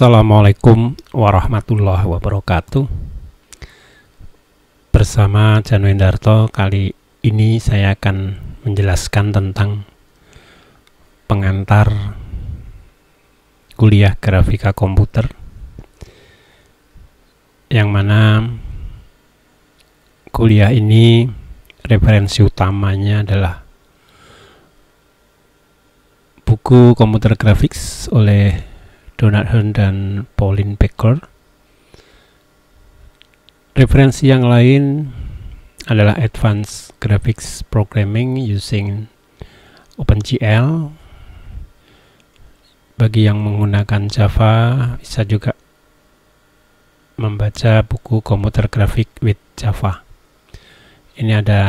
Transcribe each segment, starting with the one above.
Assalamualaikum warahmatullahi wabarakatuh Bersama Janu Endarto kali ini saya akan menjelaskan tentang pengantar kuliah grafika komputer yang mana kuliah ini referensi utamanya adalah buku komputer graphics oleh Donald Hearn dan Pauline Baker. Referensi yang lain adalah Advanced Graphics Programming using OpenGL. Bagi yang menggunakan Java, bisa juga membaca buku Computer Graphics with Java. Ini ada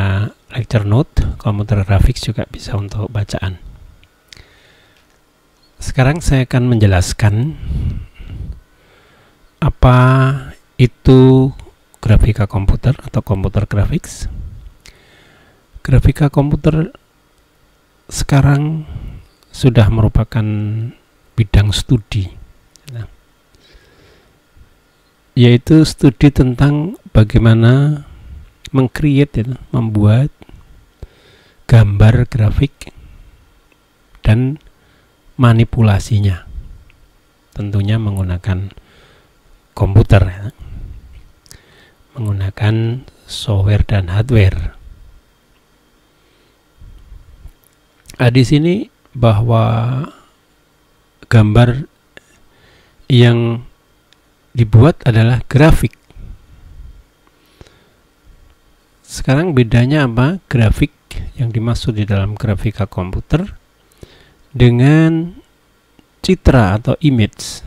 lecture note, computer graphics juga bisa untuk bacaan. Sekarang saya akan menjelaskan apa itu grafika komputer atau komputer graphics. Grafika komputer sekarang sudah merupakan bidang studi, ya. yaitu studi tentang bagaimana mengcreate, ya, membuat gambar grafik dan manipulasinya tentunya menggunakan komputer ya. menggunakan software dan hardware nah, di sini bahwa gambar yang dibuat adalah grafik sekarang bedanya apa grafik yang dimaksud di dalam grafika komputer dengan citra atau image.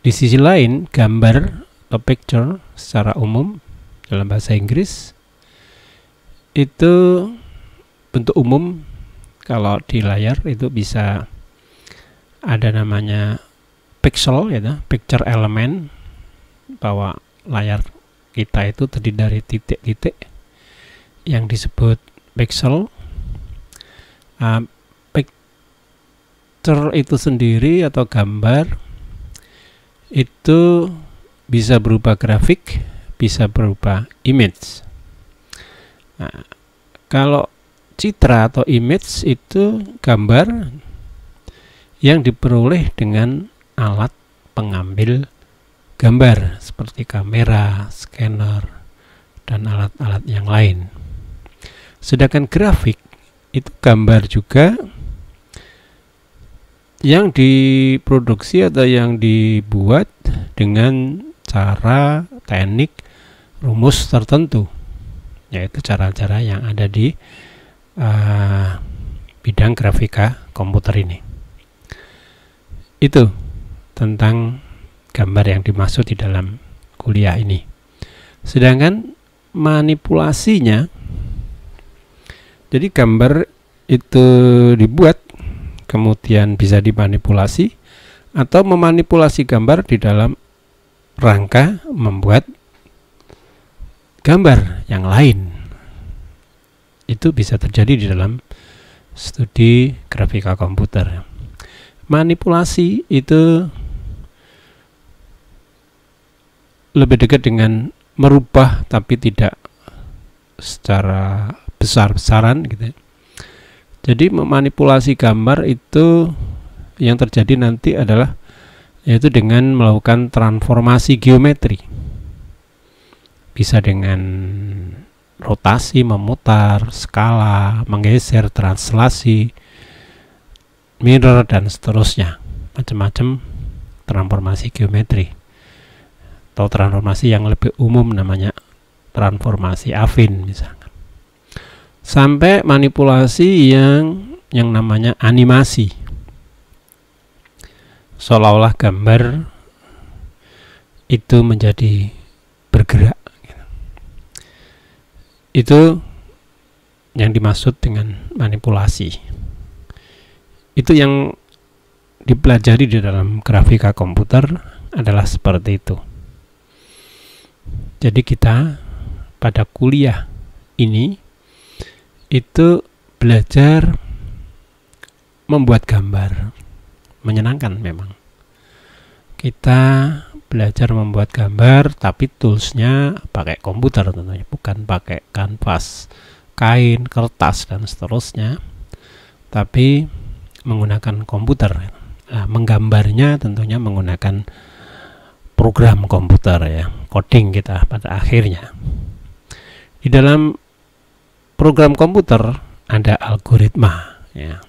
Di sisi lain, gambar atau picture secara umum dalam bahasa Inggris itu bentuk umum kalau di layar itu bisa ada namanya pixel ya picture element bahwa layar kita itu terdiri dari titik-titik yang disebut pixel uh, picture itu sendiri atau gambar itu bisa berupa grafik, bisa berupa image. Nah, kalau citra atau image itu gambar yang diperoleh dengan alat pengambil gambar seperti kamera, scanner, dan alat-alat yang lain. Sedangkan grafik itu gambar juga yang diproduksi atau yang dibuat dengan cara teknik rumus tertentu yaitu cara-cara yang ada di uh, bidang grafika komputer ini itu tentang gambar yang dimaksud di dalam kuliah ini sedangkan manipulasinya jadi gambar itu dibuat kemudian bisa dimanipulasi atau memanipulasi gambar di dalam rangka membuat gambar yang lain. Itu bisa terjadi di dalam studi grafika komputer. Manipulasi itu lebih dekat dengan merubah tapi tidak secara besar-besaran gitu. Ya jadi memanipulasi gambar itu yang terjadi nanti adalah yaitu dengan melakukan transformasi geometri. Bisa dengan rotasi, memutar, skala, menggeser, translasi, mirror dan seterusnya. Macam-macam transformasi geometri. Atau transformasi yang lebih umum namanya transformasi afin misalnya sampai manipulasi yang yang namanya animasi seolah-olah gambar itu menjadi bergerak gitu. itu yang dimaksud dengan manipulasi itu yang dipelajari di dalam grafika komputer adalah seperti itu jadi kita pada kuliah ini itu belajar membuat gambar menyenangkan memang kita belajar membuat gambar tapi toolsnya pakai komputer tentunya bukan pakai kanvas kain kertas dan seterusnya tapi menggunakan komputer nah, menggambarnya tentunya menggunakan program komputer ya coding kita pada akhirnya di dalam program komputer ada algoritma ya.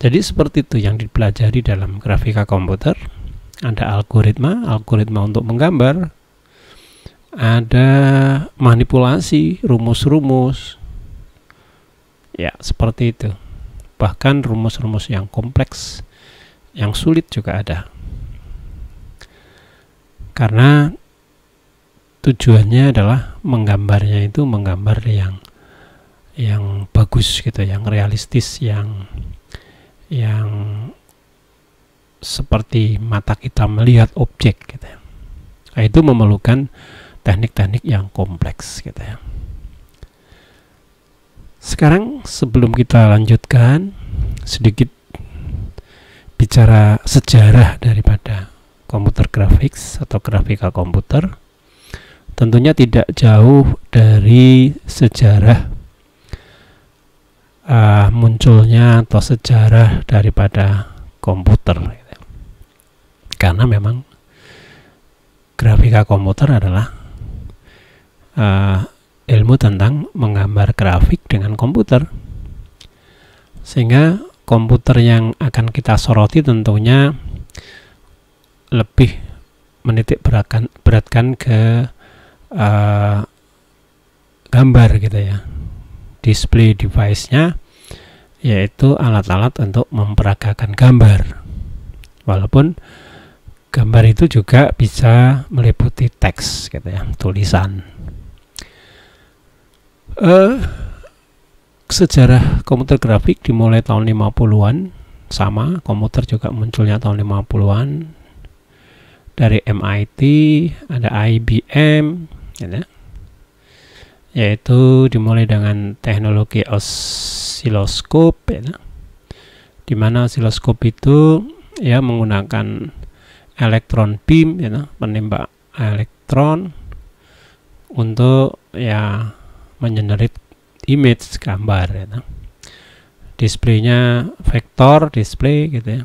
Jadi seperti itu yang dipelajari dalam grafika komputer. Ada algoritma, algoritma untuk menggambar. Ada manipulasi, rumus-rumus. Ya, seperti itu. Bahkan rumus-rumus yang kompleks, yang sulit juga ada. Karena tujuannya adalah menggambarnya itu menggambar yang yang bagus gitu, yang realistis, yang yang seperti mata kita melihat objek gitu. Ya. Nah, itu memerlukan teknik-teknik yang kompleks gitu ya. Sekarang sebelum kita lanjutkan sedikit bicara sejarah daripada komputer graphics atau grafika komputer tentunya tidak jauh dari sejarah uh, munculnya atau sejarah daripada komputer karena memang grafika komputer adalah uh, ilmu tentang menggambar grafik dengan komputer sehingga komputer yang akan kita soroti tentunya lebih menitik beratkan beratkan ke uh, gambar gitu ya display device-nya yaitu alat-alat untuk memperagakan gambar. Walaupun gambar itu juga bisa meliputi teks gitu ya, tulisan. Uh, sejarah komputer grafik dimulai tahun 50-an sama, komputer juga munculnya tahun 50-an. Dari MIT, ada IBM, gitu ya yaitu dimulai dengan teknologi osiloskop ya. di mana osiloskop itu ya menggunakan elektron beam ya, penembak elektron untuk ya mengenerate image gambar ya. displaynya vektor display gitu ya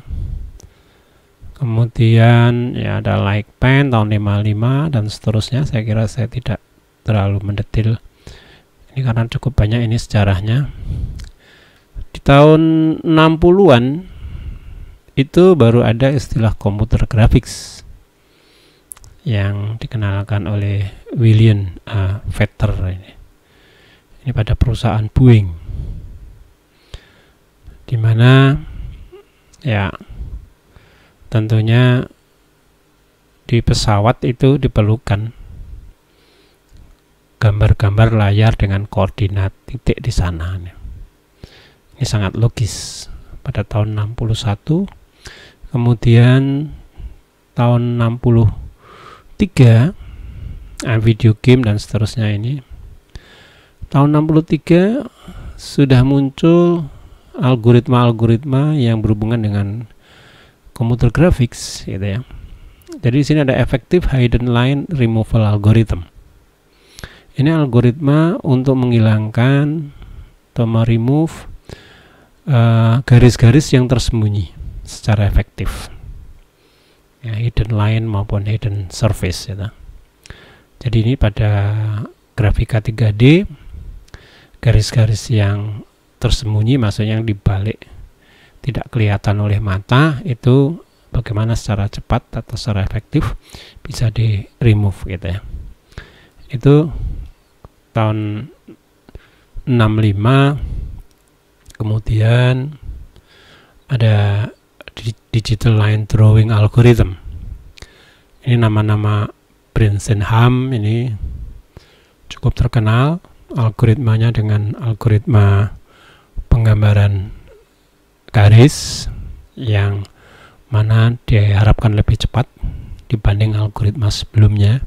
kemudian ya ada light pen tahun 55 dan seterusnya saya kira saya tidak terlalu mendetil ini karena cukup banyak ini sejarahnya di tahun 60-an itu baru ada istilah komputer graphics yang dikenalkan oleh William uh, Vetter ini. ini pada perusahaan Boeing dimana ya tentunya di pesawat itu diperlukan gambar-gambar layar dengan koordinat titik di sana. Ini sangat logis. Pada tahun 61, kemudian tahun 63, eh, video game dan seterusnya ini. Tahun 63 sudah muncul algoritma-algoritma yang berhubungan dengan komputer graphics gitu ya. Jadi di sini ada effective hidden line removal algorithm ini algoritma untuk menghilangkan atau remove eh, garis-garis uh, yang tersembunyi secara efektif ya, hidden line maupun hidden surface ya. jadi ini pada grafika 3D garis-garis yang tersembunyi maksudnya yang dibalik tidak kelihatan oleh mata itu bagaimana secara cepat atau secara efektif bisa di remove gitu ya itu tahun 65 kemudian ada digital line drawing algorithm ini nama-nama Ham ini cukup terkenal algoritmanya dengan algoritma penggambaran garis yang mana diharapkan lebih cepat dibanding algoritma sebelumnya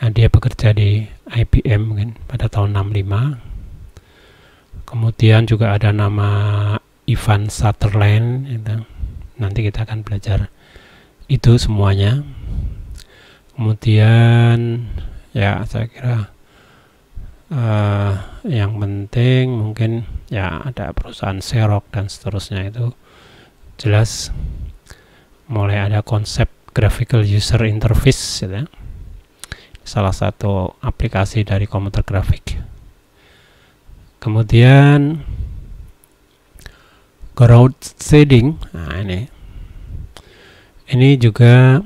Nah, dia bekerja di IBM mungkin pada tahun 65. Kemudian juga ada nama Ivan Sutherland. Gitu. Nanti kita akan belajar itu semuanya. Kemudian ya saya kira uh, yang penting mungkin ya ada perusahaan Xerox dan seterusnya itu jelas mulai ada konsep graphical user interface gitu salah satu aplikasi dari komputer grafik kemudian ground shading nah ini ini juga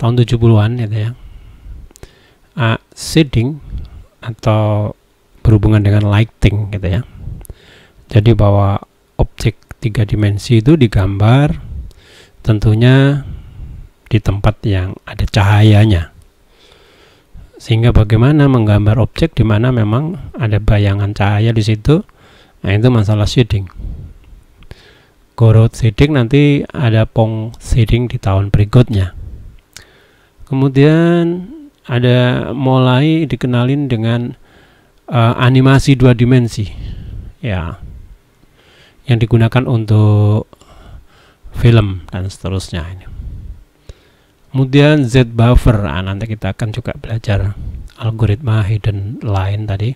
tahun 70-an gitu ya uh, shading atau berhubungan dengan lighting gitu ya jadi bahwa objek tiga dimensi itu digambar tentunya di tempat yang ada cahayanya sehingga bagaimana menggambar objek di mana memang ada bayangan cahaya di situ nah itu masalah shading growth shading nanti ada pong shading di tahun berikutnya kemudian ada mulai dikenalin dengan uh, animasi dua dimensi ya yang digunakan untuk film dan seterusnya ini kemudian Z buffer nah, nanti kita akan juga belajar algoritma hidden line tadi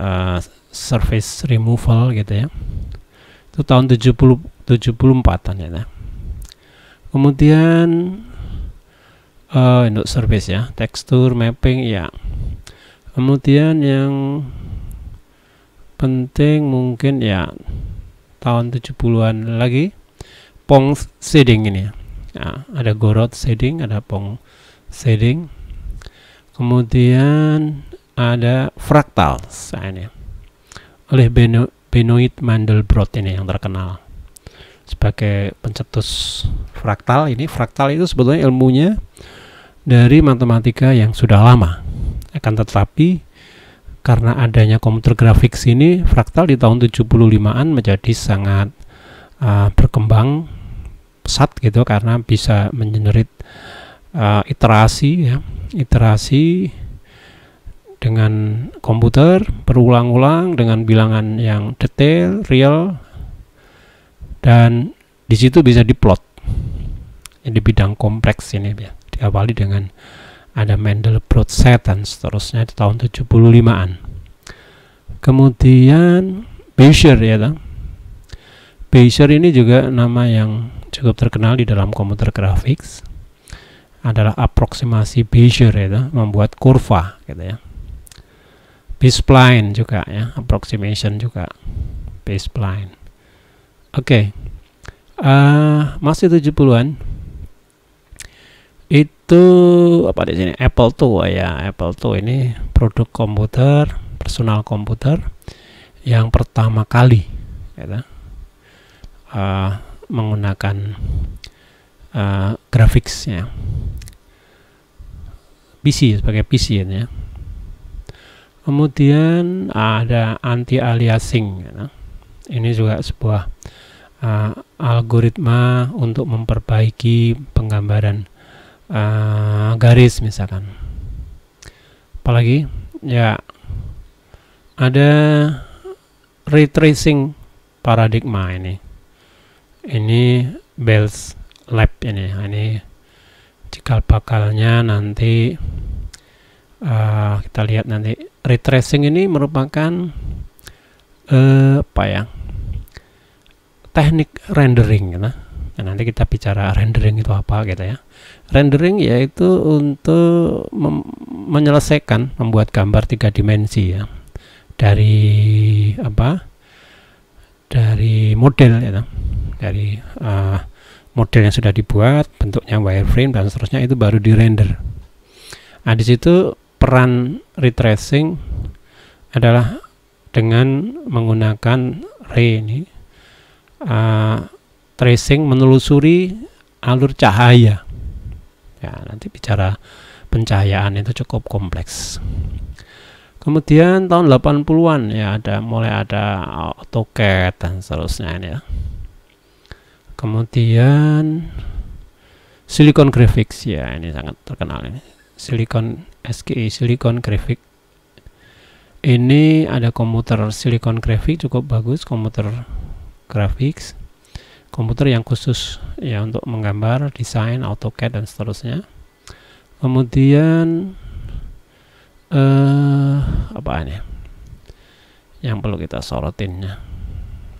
uh, surface removal gitu ya itu tahun 70 74 tahun ya nah. kemudian uh, untuk surface ya tekstur mapping ya kemudian yang penting mungkin ya tahun 70-an lagi pong shading ini ya Nah, ada Gorod shading, ada Pong shading. Kemudian ada fraktal ini oleh Beno Benoit Mandelbrot ini yang terkenal sebagai pencetus fraktal ini fraktal itu sebetulnya ilmunya dari matematika yang sudah lama akan tetapi karena adanya komputer grafik sini fraktal di tahun 75-an menjadi sangat uh, berkembang pesat gitu karena bisa menjenerit uh, iterasi ya iterasi dengan komputer berulang-ulang dengan bilangan yang detail real dan di situ bisa diplot di bidang kompleks ini ya diawali dengan ada Mendelbrot set dan seterusnya di tahun 75-an kemudian Bezier ya Bezier ini juga nama yang cukup terkenal di dalam komputer graphics adalah aproximasi Bezier ya, membuat kurva gitu ya baseline juga ya approximation juga baseline oke okay. uh, eh, masih 70-an itu apa di sini Apple II ya Apple II ini produk komputer personal komputer yang pertama kali gitu. uh, menggunakan uh, eh, grafiknya PC sebagai PC ya kemudian ada anti aliasing ya. ini juga sebuah uh, algoritma untuk memperbaiki penggambaran uh, garis misalkan apalagi ya ada retracing paradigma ini ini Bells Lab ini ini cikal bakalnya nanti uh, kita lihat nanti retracing ini merupakan uh, apa ya teknik rendering ya. nah ya, nanti kita bicara rendering itu apa gitu ya rendering yaitu untuk mem menyelesaikan membuat gambar tiga dimensi ya dari apa dari model ya dari uh, model yang sudah dibuat, bentuknya wireframe dan seterusnya itu baru di render. Nah, di situ peran retracing adalah dengan menggunakan ray ini uh, tracing menelusuri alur cahaya. Ya, nanti bicara pencahayaan itu cukup kompleks. Kemudian tahun 80-an ya ada mulai ada AutoCAD dan seterusnya ya kemudian silicon graphics ya ini sangat terkenal ini silicon SKE silicon graphics ini ada komputer silicon graphics cukup bagus komputer graphics komputer yang khusus ya untuk menggambar desain AutoCAD dan seterusnya kemudian eh apa ini yang perlu kita sorotinnya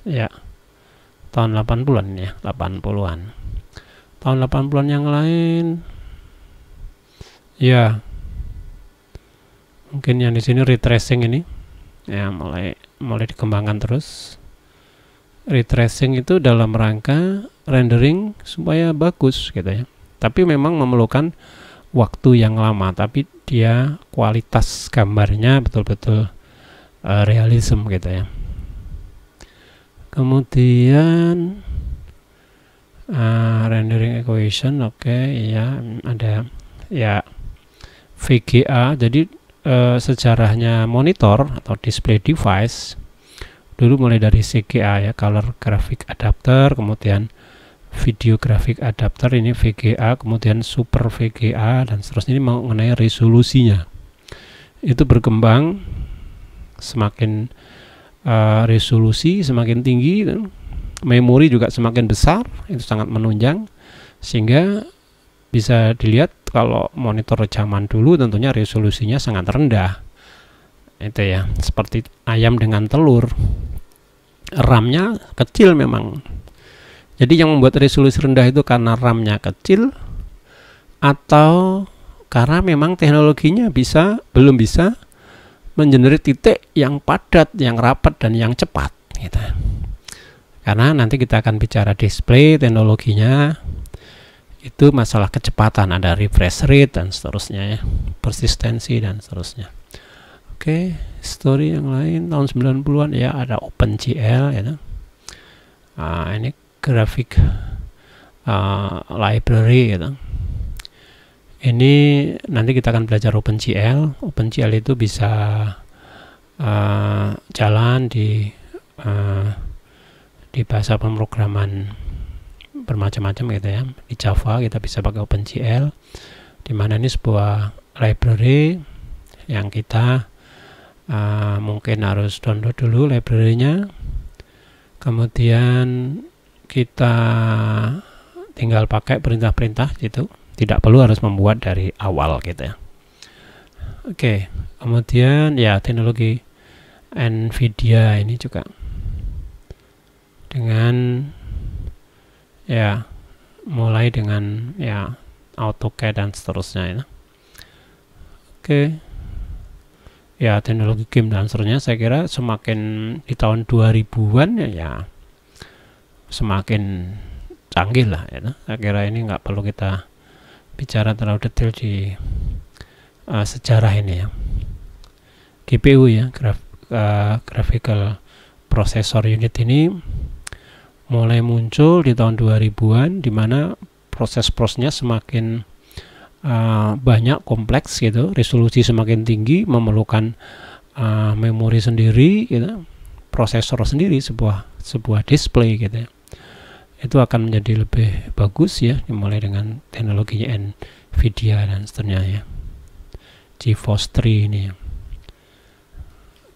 ya, ya tahun 80-an ya 80-an tahun 80-an yang lain ya mungkin yang di sini retracing ini ya mulai mulai dikembangkan terus retracing itu dalam rangka rendering supaya bagus gitu ya tapi memang memerlukan waktu yang lama tapi dia kualitas gambarnya betul-betul uh, eh, realism gitu ya kemudian uh, rendering equation oke okay, ya ada ya VGA jadi uh, sejarahnya monitor atau display device dulu mulai dari CGA ya color graphic adapter kemudian video graphic adapter ini VGA kemudian super VGA dan seterusnya ini mengenai resolusinya itu berkembang semakin Eh, resolusi semakin tinggi, kan? memori juga semakin besar, itu sangat menunjang sehingga bisa dilihat kalau monitor zaman dulu tentunya resolusinya sangat rendah. Itu ya, seperti ayam dengan telur. RAM-nya kecil memang. Jadi yang membuat resolusi rendah itu karena RAM-nya kecil atau karena memang teknologinya bisa belum bisa menjenerit titik yang padat, yang rapat dan yang cepat gitu. Karena nanti kita akan bicara display teknologinya itu masalah kecepatan ada refresh rate dan seterusnya ya, persistensi dan seterusnya. Oke, okay, story yang lain tahun 90-an ya ada OpenGL ya. Nah, ini grafik uh, ah, library gitu. Ya, ini nanti kita akan belajar OpenCL. OpenCL itu bisa uh, jalan di uh, di bahasa pemrograman bermacam-macam gitu ya. Di Java kita bisa pakai OpenCL, di mana ini sebuah library yang kita uh, mungkin harus download dulu library-nya kemudian kita tinggal pakai perintah-perintah gitu tidak perlu harus membuat dari awal gitu ya oke kemudian ya teknologi Nvidia ini juga dengan ya mulai dengan ya AutoCAD dan seterusnya ya. Oke. Ya, teknologi game dan seterusnya saya kira semakin di tahun 2000-an ya, ya semakin canggih lah ya. Saya kira ini nggak perlu kita bicara terlalu detail di uh, sejarah ini ya GPU ya graf, uh, graphical processor unit ini mulai muncul di tahun 2000-an di mana proses-prosesnya semakin uh, banyak kompleks gitu resolusi semakin tinggi memerlukan uh, memori sendiri gitu prosesor sendiri sebuah sebuah display gitu ya itu akan menjadi lebih bagus ya dimulai dengan teknologinya Nvidia dan seterusnya ya GeForce 3 ini ya.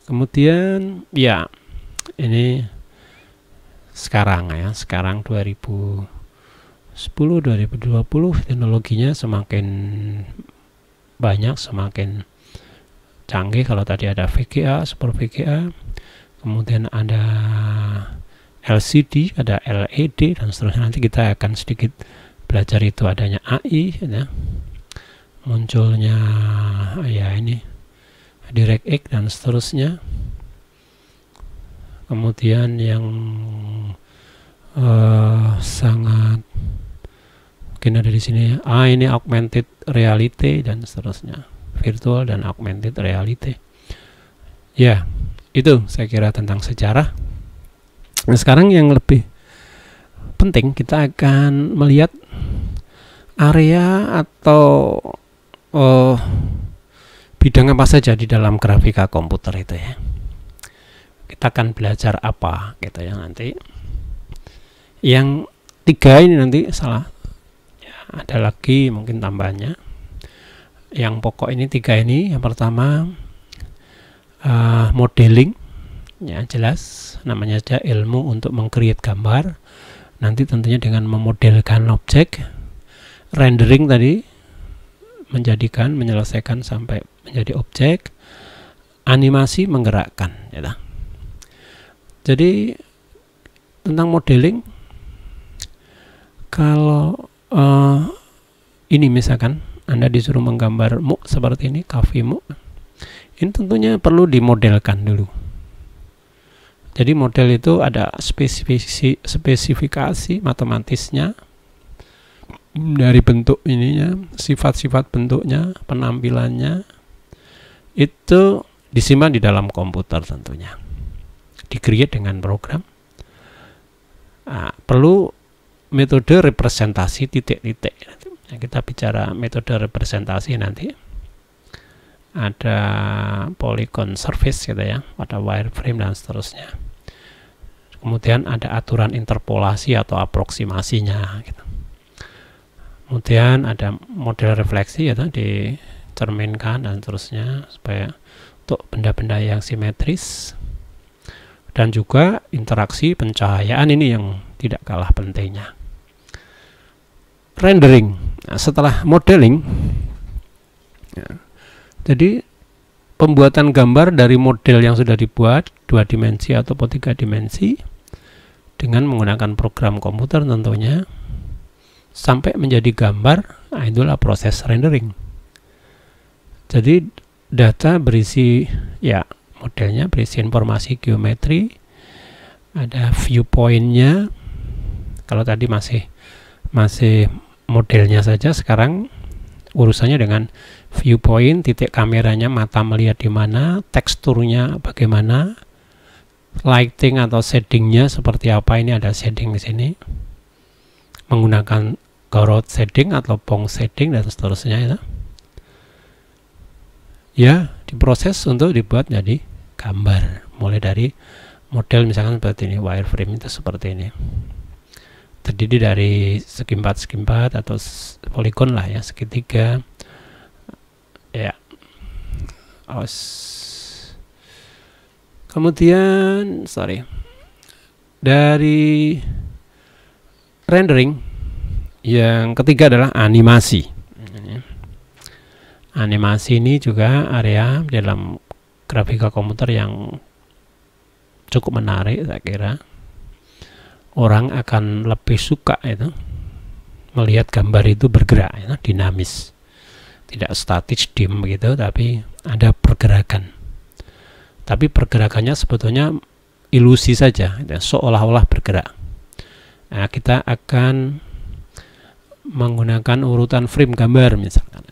kemudian ya ini sekarang ya sekarang 2010 2020 teknologinya semakin banyak semakin canggih kalau tadi ada VGA super VGA kemudian ada LCD, ada LED dan seterusnya. Nanti kita akan sedikit belajar itu adanya AI ya. Munculnya ya ini DirectX dan seterusnya. Kemudian yang uh, sangat mungkin ada di sini ah ini augmented reality dan seterusnya virtual dan augmented reality ya itu saya kira tentang sejarah Nah, sekarang yang lebih penting kita akan melihat area atau uh, bidang apa saja di dalam grafika komputer itu ya. Kita akan belajar apa gitu ya nanti. Yang tiga ini nanti salah. Ya, ada lagi mungkin tambahannya. Yang pokok ini tiga ini yang pertama uh, modeling ya jelas namanya saja ilmu untuk mengcreate gambar nanti tentunya dengan memodelkan objek rendering tadi menjadikan menyelesaikan sampai menjadi objek animasi menggerakkan ya jadi tentang modeling kalau uh, ini misalkan anda disuruh menggambar muk seperti ini kafe muk ini tentunya perlu dimodelkan dulu jadi model itu ada spesifikasi, spesifikasi matematisnya dari bentuk ininya, sifat-sifat bentuknya, penampilannya itu disimpan di dalam komputer tentunya. Di-create dengan program. Nah, perlu metode representasi titik-titik. Nah, kita bicara metode representasi nanti ada polygon surface gitu ya pada wireframe dan seterusnya kemudian ada aturan interpolasi atau aproksimasinya gitu. kemudian ada model refleksi ya gitu, dicerminkan dan seterusnya supaya untuk benda-benda yang simetris dan juga interaksi pencahayaan ini yang tidak kalah pentingnya rendering nah, setelah modeling ya jadi pembuatan gambar dari model yang sudah dibuat dua dimensi atau tiga dimensi dengan menggunakan program komputer tentunya sampai menjadi gambar nah itulah proses rendering jadi data berisi ya modelnya berisi informasi geometri ada viewpointnya kalau tadi masih masih modelnya saja sekarang urusannya dengan viewpoint, titik kameranya mata melihat di mana, teksturnya bagaimana, lighting atau settingnya seperti apa ini ada setting di sini menggunakan garot setting atau pong setting dan seterusnya ya. ya diproses untuk dibuat jadi gambar mulai dari model misalkan seperti ini wireframe itu seperti ini terdiri dari segi empat segi empat atau polygon lah ya segitiga Ya. Aus. Kemudian, sorry. Dari rendering yang ketiga adalah animasi. Mm-hmm. Animasi ini juga area dalam grafika komputer yang cukup menarik saya kira. Orang akan lebih suka itu melihat gambar itu bergerak, ya, dinamis tidak statis dim gitu tapi ada pergerakan tapi pergerakannya sebetulnya ilusi saja ya, seolah-olah bergerak nah, kita akan menggunakan urutan frame gambar misalkan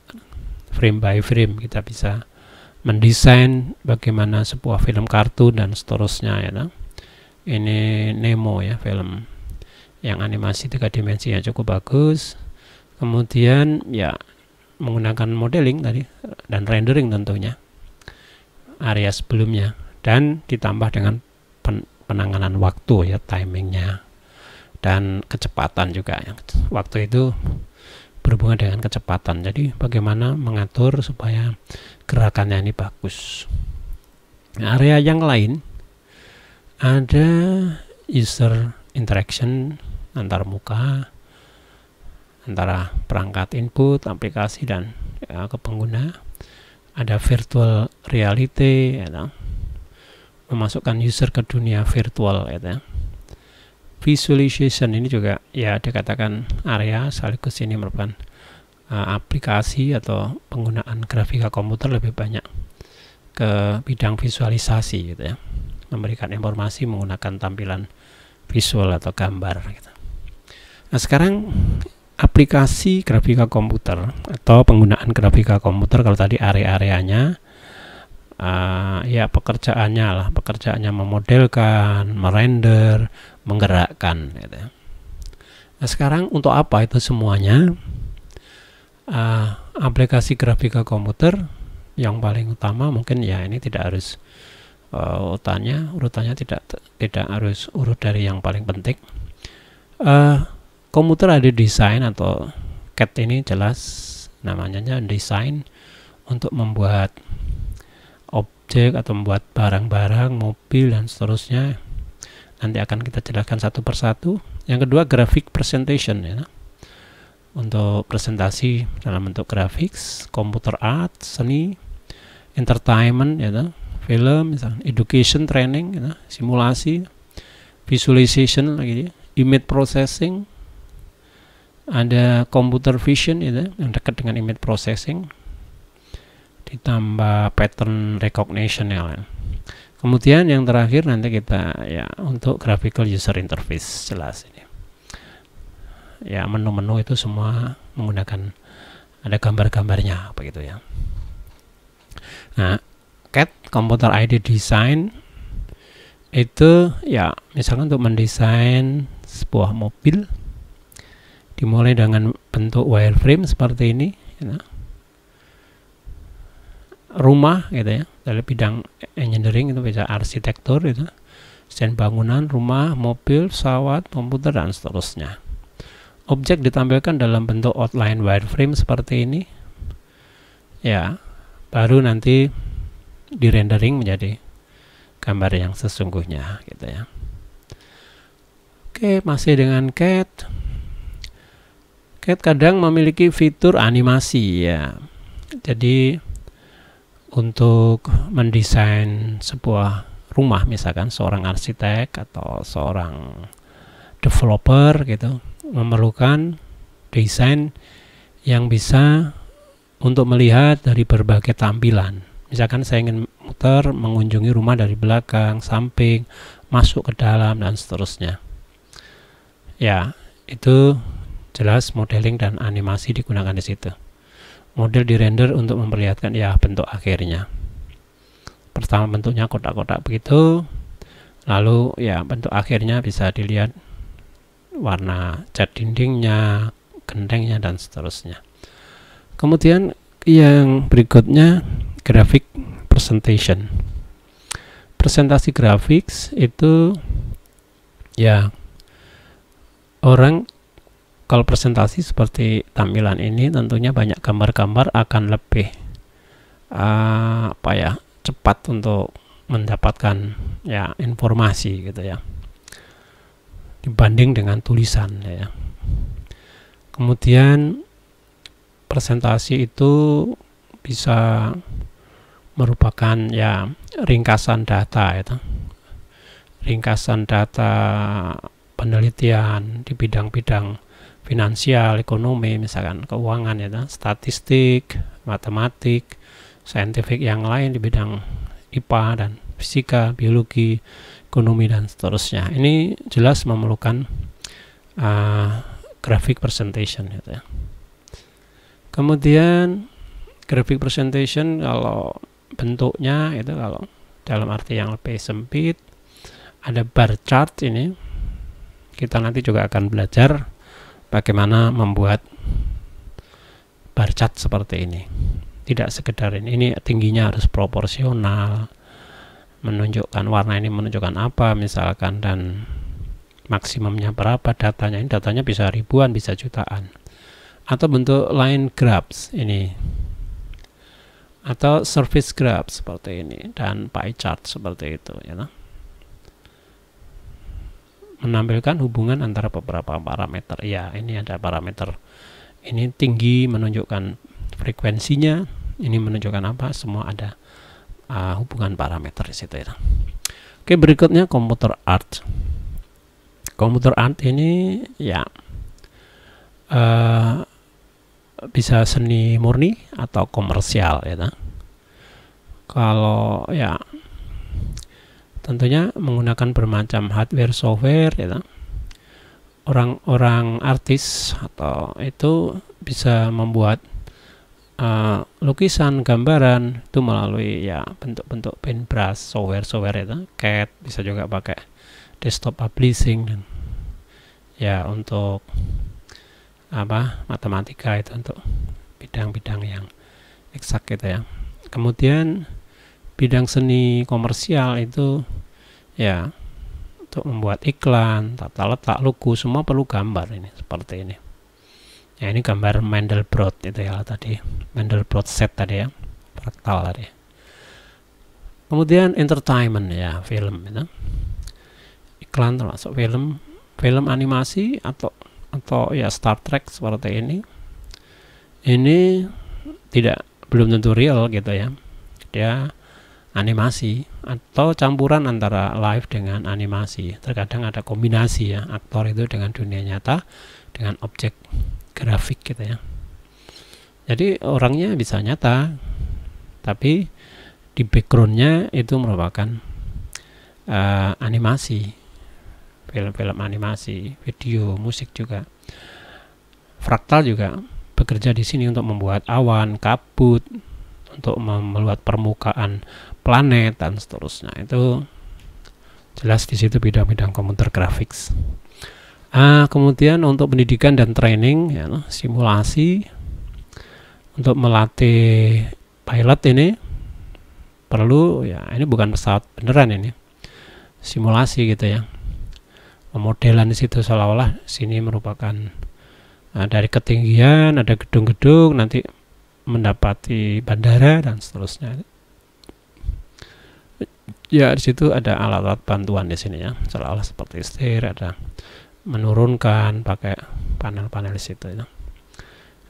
frame by frame kita bisa mendesain bagaimana sebuah film kartu dan seterusnya ya nah. ini Nemo ya film yang animasi tiga dimensi cukup bagus kemudian ya menggunakan modeling tadi dan rendering tentunya area sebelumnya dan ditambah dengan pen penanganan waktu ya timingnya dan kecepatan juga waktu itu berhubungan dengan kecepatan jadi bagaimana mengatur supaya gerakannya ini bagus nah, area yang lain ada user interaction antar muka antara perangkat input, aplikasi dan ya, ke pengguna. Ada virtual reality, ya, memasukkan user ke dunia virtual, ya. Visualization ini juga ya dikatakan area sekaligus ini merupakan uh, aplikasi atau penggunaan grafika komputer lebih banyak ke bidang visualisasi gitu ya memberikan informasi menggunakan tampilan visual atau gambar gitu. Nah sekarang aplikasi grafika komputer atau penggunaan grafika komputer kalau tadi area-areanya uh, ya pekerjaannya lah pekerjaannya memodelkan merender menggerakkan gitu. Ya. nah sekarang untuk apa itu semuanya uh, aplikasi grafika komputer yang paling utama mungkin ya ini tidak harus uh, urutannya urutannya tidak tidak harus urut dari yang paling penting uh, komputer ada desain atau CAD ini jelas namanya desain untuk membuat objek atau membuat barang-barang, mobil dan seterusnya. Nanti akan kita jelaskan satu persatu. Yang kedua graphic presentation ya. Untuk presentasi dalam bentuk grafik, komputer art, seni, entertainment ya, film, misalnya education training ya, simulasi, visualization lagi, image processing, ada computer vision itu yang dekat dengan image processing ditambah pattern recognition ya kan. Kemudian yang terakhir nanti kita ya untuk graphical user interface jelas ini. Ya menu-menu itu semua menggunakan ada gambar-gambarnya begitu ya. Nah, cat computer ID design itu ya misalkan untuk mendesain sebuah mobil dimulai dengan bentuk wireframe seperti ini ya. rumah gitu ya dari bidang engineering itu bisa arsitektur itu desain bangunan rumah mobil pesawat komputer dan seterusnya objek ditampilkan dalam bentuk outline wireframe seperti ini ya baru nanti di rendering menjadi gambar yang sesungguhnya gitu ya oke masih dengan cat kadang memiliki fitur animasi ya. Jadi untuk mendesain sebuah rumah misalkan seorang arsitek atau seorang developer gitu memerlukan desain yang bisa untuk melihat dari berbagai tampilan. Misalkan saya ingin muter mengunjungi rumah dari belakang, samping, masuk ke dalam dan seterusnya. Ya, itu Jelas modeling dan animasi digunakan di situ. Model di render untuk memperlihatkan ya bentuk akhirnya. Pertama bentuknya kotak-kotak begitu, lalu ya bentuk akhirnya bisa dilihat warna cat dindingnya, gentengnya dan seterusnya. Kemudian yang berikutnya grafik presentation. Presentasi grafik itu ya orang kalau presentasi seperti tampilan ini tentunya banyak gambar-gambar akan lebih uh, apa ya cepat untuk mendapatkan ya informasi gitu ya dibanding dengan tulisan ya kemudian presentasi itu bisa merupakan ya ringkasan data itu ringkasan data penelitian di bidang-bidang finansial, ekonomi, misalkan keuangan ya, nah, statistik, matematik, saintifik yang lain di bidang IPA dan fisika, biologi, ekonomi dan seterusnya. Ini jelas memerlukan uh, graphic presentation gitu ya. Kemudian graphic presentation kalau bentuknya itu kalau dalam arti yang lebih sempit ada bar chart ini kita nanti juga akan belajar bagaimana membuat bar chart seperti ini tidak sekedar ini, ini tingginya harus proporsional menunjukkan warna ini menunjukkan apa misalkan dan maksimumnya berapa datanya ini datanya bisa ribuan bisa jutaan atau bentuk line graphs ini atau surface graph seperti ini dan pie chart seperti itu ya you know? menampilkan hubungan antara beberapa parameter ya ini ada parameter ini tinggi menunjukkan frekuensinya ini menunjukkan apa semua ada uh, hubungan parameter di situ ya oke berikutnya komputer art komputer art ini ya uh, bisa seni murni atau komersial ya kalau ya tentunya menggunakan bermacam hardware software ya orang-orang artis atau itu bisa membuat uh, lukisan gambaran itu melalui ya bentuk-bentuk paintbrush software-software itu ya CAD bisa juga pakai desktop publishing dan ya untuk apa matematika itu untuk bidang-bidang yang eksak gitu ya kemudian bidang seni komersial itu ya untuk membuat iklan, tata letak, logo semua perlu gambar ini seperti ini. Ya ini gambar Mandelbrot itu ya tadi, Mandelbrot set tadi ya, fraktal tadi. Kemudian entertainment ya, film ya. Iklan termasuk film, film animasi atau atau ya Star Trek seperti ini. Ini tidak belum tentu real gitu ya. ya animasi atau campuran antara live dengan animasi. Terkadang ada kombinasi ya aktor itu dengan dunia nyata dengan objek grafik gitu ya. Jadi orangnya bisa nyata, tapi di backgroundnya itu merupakan uh, animasi, film-film animasi, video, musik juga. Fraktal juga bekerja di sini untuk membuat awan, kabut, untuk membuat permukaan planet dan seterusnya itu jelas di situ bidang-bidang komputer grafik. uh, ah, kemudian untuk pendidikan dan training ya, simulasi untuk melatih pilot ini perlu ya ini bukan pesawat beneran ini simulasi gitu ya pemodelan di situ seolah-olah sini merupakan nah, dari ketinggian ada gedung-gedung nanti mendapati bandara dan seterusnya ya di situ ada alat-alat bantuan di sini ya seolah alat seperti stir ada menurunkan pakai panel-panel di situ ya.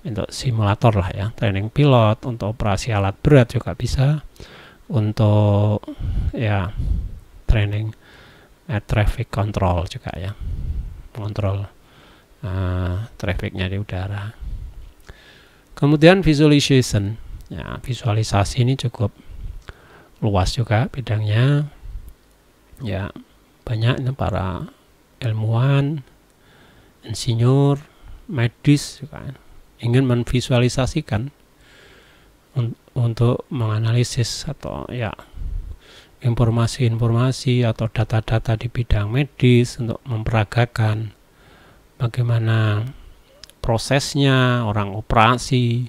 untuk simulator lah ya training pilot untuk operasi alat berat juga bisa untuk ya training air traffic control juga ya kontrol uh, trafficnya di udara kemudian visualization ya visualisasi ini cukup luas juga bidangnya ya banyak para ilmuwan insinyur medis juga ingin menvisualisasikan un untuk menganalisis atau ya informasi-informasi atau data-data di bidang medis untuk memperagakan bagaimana prosesnya orang operasi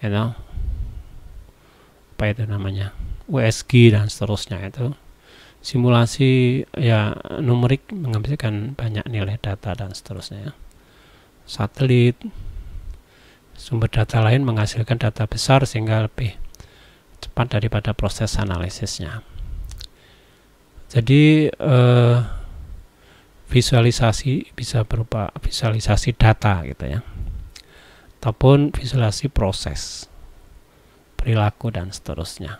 ya you know, apa itu namanya USG dan seterusnya itu simulasi ya numerik menghasilkan banyak nilai data dan seterusnya satelit sumber data lain menghasilkan data besar sehingga lebih cepat daripada proses analisisnya jadi eh, visualisasi bisa berupa visualisasi data gitu ya ataupun visualisasi proses perilaku dan seterusnya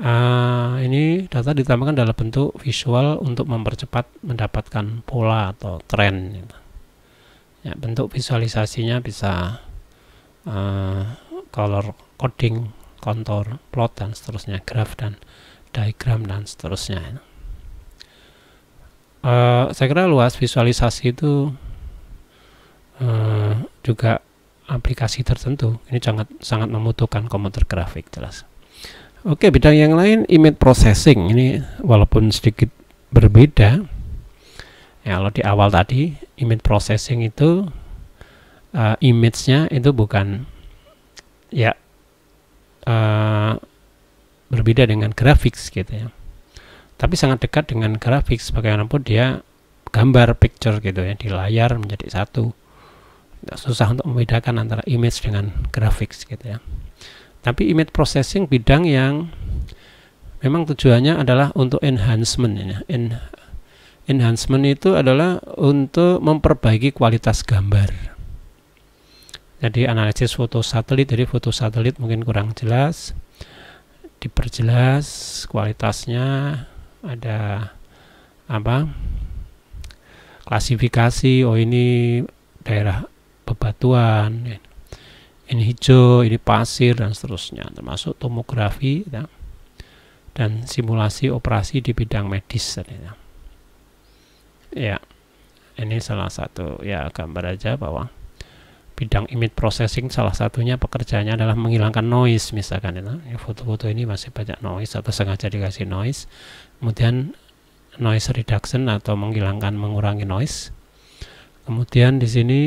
Uh, ini data ditambahkan dalam bentuk visual untuk mempercepat mendapatkan pola atau tren. Gitu. Ya, bentuk visualisasinya bisa uh, color coding, contour plot dan seterusnya, graf dan diagram dan seterusnya. Uh, saya kira luas visualisasi itu uh, juga aplikasi tertentu. Ini sangat sangat membutuhkan komputer grafik jelas. Oke, bidang yang lain image processing ini walaupun sedikit berbeda. Ya, kalau di awal tadi image processing itu uh, image-nya itu bukan ya uh, berbeda dengan grafik gitu ya. Tapi sangat dekat dengan grafik bagaimanapun dia gambar picture gitu ya di layar menjadi satu. Susah untuk membedakan antara image dengan grafik gitu ya tapi image processing bidang yang memang tujuannya adalah untuk enhancement ya. En enhancement itu adalah untuk memperbaiki kualitas gambar jadi analisis foto satelit jadi foto satelit mungkin kurang jelas diperjelas kualitasnya ada apa klasifikasi oh ini daerah bebatuan ini hijau, ini pasir dan seterusnya, termasuk tomografi ya, dan simulasi operasi di bidang medis ya. ya. Ini salah satu ya gambar aja bahwa bidang image processing salah satunya pekerjaannya adalah menghilangkan noise misalkan ya. Foto-foto ini masih banyak noise atau sengaja dikasih noise. Kemudian noise reduction atau menghilangkan mengurangi noise. Kemudian di sini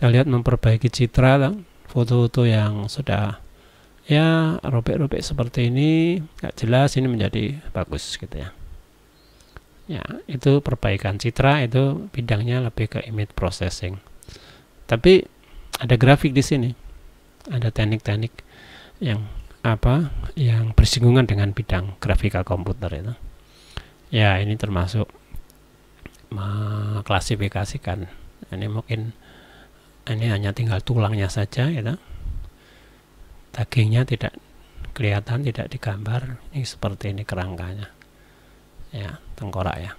kita lihat memperbaiki citra foto-foto yang sudah ya robek-robek seperti ini nggak jelas ini menjadi bagus gitu ya ya itu perbaikan citra itu bidangnya lebih ke image processing tapi ada grafik di sini ada teknik-teknik yang apa yang bersinggungan dengan bidang grafika komputer itu ya ini termasuk mengklasifikasikan ini mungkin ini hanya tinggal tulangnya saja ya? dagingnya tidak kelihatan tidak digambar ini seperti ini kerangkanya ya tengkorak ya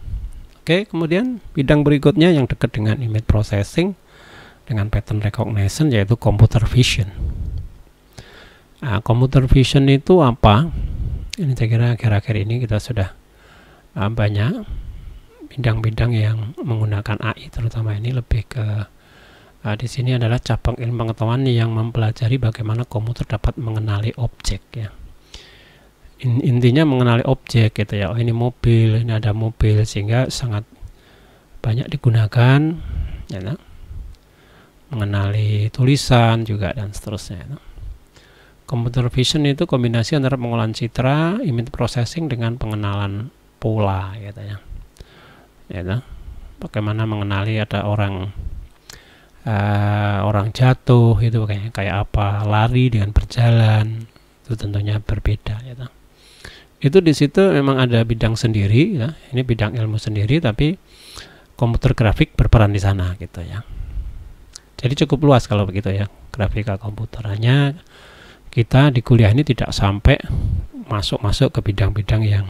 oke kemudian bidang berikutnya yang dekat dengan image processing dengan pattern recognition yaitu computer vision nah, computer vision itu apa ini saya kira akhir-akhir ini kita sudah ah, banyak bidang-bidang yang menggunakan AI terutama ini lebih ke Nah, di sini adalah cabang ilmu pengetahuan yang mempelajari bagaimana komputer dapat mengenali objek ya In, intinya mengenali objek gitu ya oh, ini mobil ini ada mobil sehingga sangat banyak digunakan ya nah? mengenali tulisan juga dan seterusnya ya, nah? computer vision itu kombinasi antara pengolahan citra image processing dengan pengenalan pola gitu ya ya nah? bagaimana mengenali ada orang uh, orang jatuh itu kayak kayak apa lari dengan berjalan itu tentunya berbeda gitu. itu di situ memang ada bidang sendiri ya ini bidang ilmu sendiri tapi komputer grafik berperan di sana gitu ya jadi cukup luas kalau begitu ya grafika komputernya. kita di kuliah ini tidak sampai masuk-masuk ke bidang-bidang yang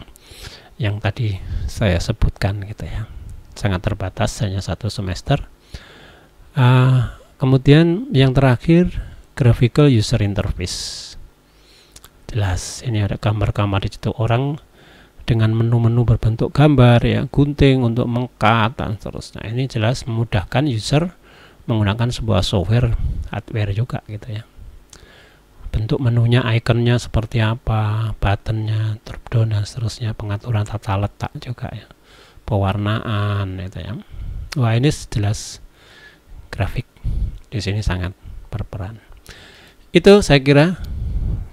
yang tadi saya sebutkan gitu ya sangat terbatas hanya satu semester Uh, kemudian yang terakhir graphical user interface. Jelas ini ada gambar-gambar di situ orang dengan menu-menu berbentuk gambar ya, gunting untuk mengkat dan seterusnya. Ini jelas memudahkan user menggunakan sebuah software hardware juga gitu ya bentuk menunya, ikonnya seperti apa, buttonnya, drop down dan seterusnya, pengaturan tata letak juga ya, pewarnaan itu ya. Wah ini jelas grafik di sini sangat berperan. Itu saya kira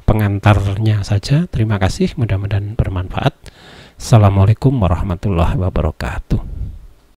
pengantarnya saja. Terima kasih, mudah-mudahan bermanfaat. Assalamualaikum warahmatullahi wabarakatuh.